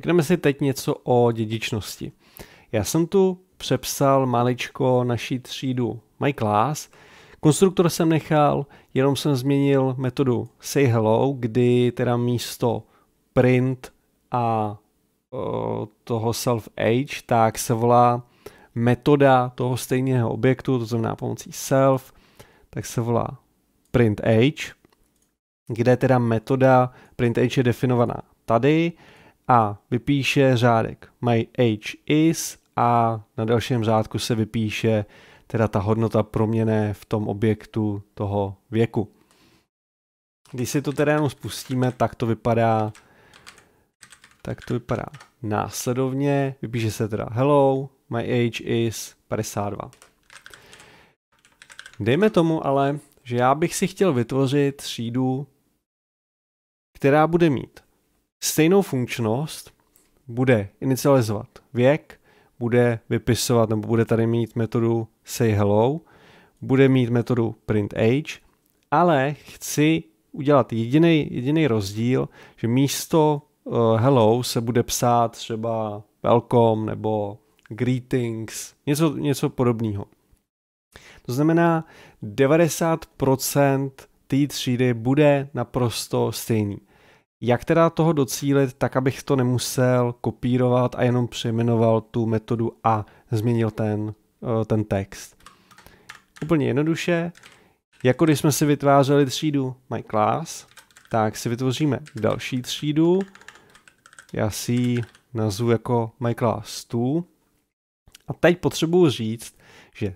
Řekneme si teď něco o dědičnosti. Já jsem tu přepsal maličko naší třídu My Class. Konstruktor jsem nechal, jenom jsem změnil metodu say hello, kdy teda místo print a toho self-age, tak se volá metoda toho stejného objektu, to znamená pomocí self, tak se volá print age, kde teda metoda print age je definovaná tady a vypíše řádek my age is a na dalším řádku se vypíše teda ta hodnota proměné v tom objektu toho věku. Když si to teda jenom spustíme, tak to vypadá tak to vypadá následovně. Vypíše se teda hello, my age is 52. Dejme tomu ale, že já bych si chtěl vytvořit třídu, která bude mít Stejnou funkčnost bude inicializovat věk, bude vypisovat nebo bude tady mít metodu say hello, bude mít metodu print age, ale chci udělat jediný rozdíl, že místo uh, hello se bude psát třeba welcome nebo greetings, něco, něco podobného. To znamená, 90% té třídy bude naprosto stejný. Jak teda toho docílit, tak abych to nemusel kopírovat a jenom přejmenoval tu metodu a změnil ten, eh, ten text? Úplně jednoduše, jako když jsme si vytvářeli třídu my class, tak si vytvoříme další třídu, já si ji nazvu jako my class 2 a teď potřebuji říct, že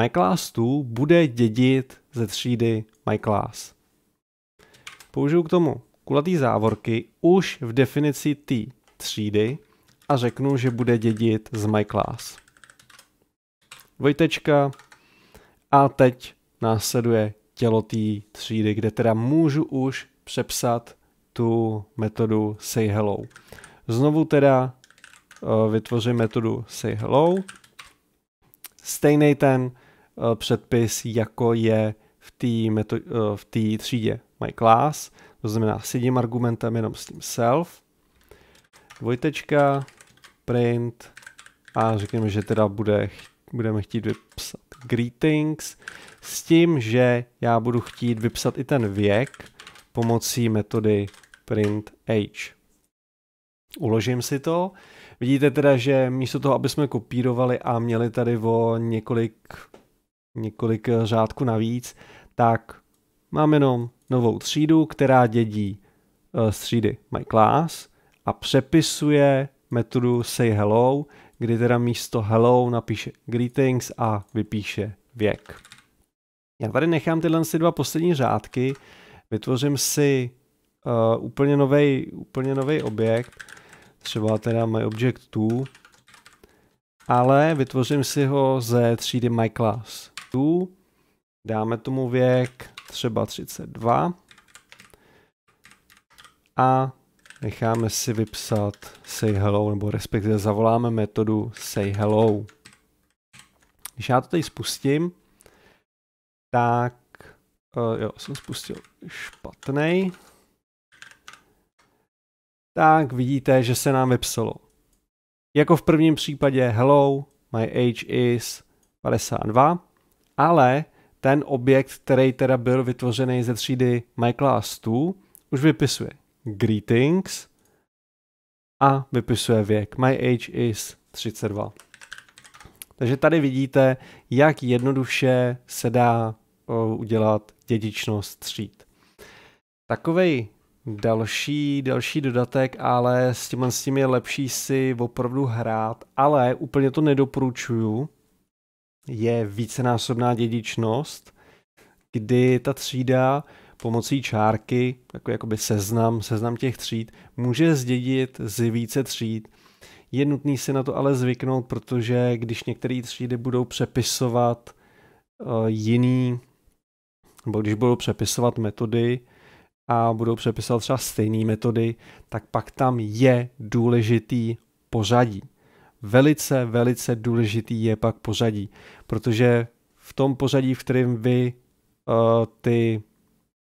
my class 2 bude dědit ze třídy my class. Použiju k tomu kulatý závorky už v definici té třídy a řeknu, že bude dědit z my class. Dvojtečka a teď následuje tělo té třídy, kde teda můžu už přepsat tu metodu say hello. Znovu teda eh, vytvořím metodu say hello. Stejný ten eh, předpis, jako je v té eh, třídě my class, to znamená s jedním argumentem jenom s tím self. Dvojtečka, print a řekněme, že teda bude, budeme chtít vypsat greetings s tím, že já budu chtít vypsat i ten věk pomocí metody print age. Uložím si to. Vidíte teda, že místo toho, aby jsme kopírovali a měli tady o několik, několik řádku navíc, tak mám jenom novou třídu, která dědí z eh, třídy my class a přepisuje metodu say hello, kdy teda místo hello napíše greetings a vypíše věk. Já tady nechám tyhle dva poslední řádky, vytvořím si uh, úplně nový úplně novej objekt, třeba teda Object 2 ale vytvořím si ho ze třídy myClass2, dáme tomu věk třeba 32 a necháme si vypsat say hello, nebo respektive zavoláme metodu say hello. Když já to tady spustím, tak uh, jo, jsem spustil špatný. Tak vidíte, že se nám vypsalo. Jako v prvním případě hello, my age is 52, ale ten objekt, který teda byl vytvořený ze třídy MyClass 2, už vypisuje greetings a vypisuje věk. My age is 32. Takže tady vidíte, jak jednoduše se dá udělat dědičnost tříd. Takovej další, další dodatek, ale s tím, s tím je lepší si opravdu hrát, ale úplně to nedoporučuju, je vícenásobná dědičnost, kdy ta třída pomocí čárky, takový jakoby seznam, seznam těch tříd, může zdědit z více tříd. Je nutný si na to ale zvyknout, protože když některé třídy budou přepisovat eh, jiný, nebo když budou přepisovat metody a budou přepisovat třeba stejné metody, tak pak tam je důležitý pořadí velice, velice důležitý je pak pořadí, protože v tom pořadí, v kterém vy uh, ty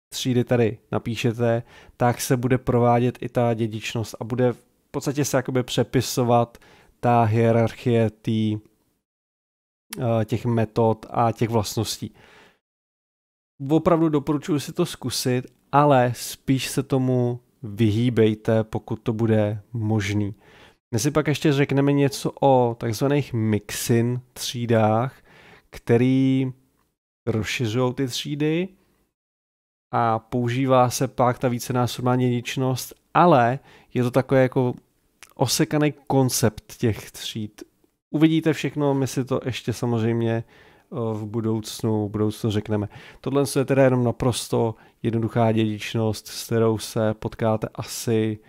třídy tady napíšete, tak se bude provádět i ta dědičnost a bude v podstatě se jakoby přepisovat ta hierarchie tý, uh, těch metod a těch vlastností. Opravdu doporučuji si to zkusit, ale spíš se tomu vyhýbejte, pokud to bude možný. Dnes si pak ještě řekneme něco o takzvaných mixin třídách, který rozšiřují ty třídy a používá se pak ta vícenásobná dědičnost, ale je to takový jako osekaný koncept těch tříd. Uvidíte všechno, my si to ještě samozřejmě eh, v budoucnu, v budoucnu řekneme. Tohle je teda jenom naprosto jednoduchá dědičnost, s kterou se potkáte asi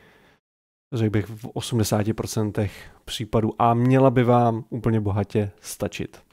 řekl bych, v 80% případů a měla by vám úplně bohatě stačit.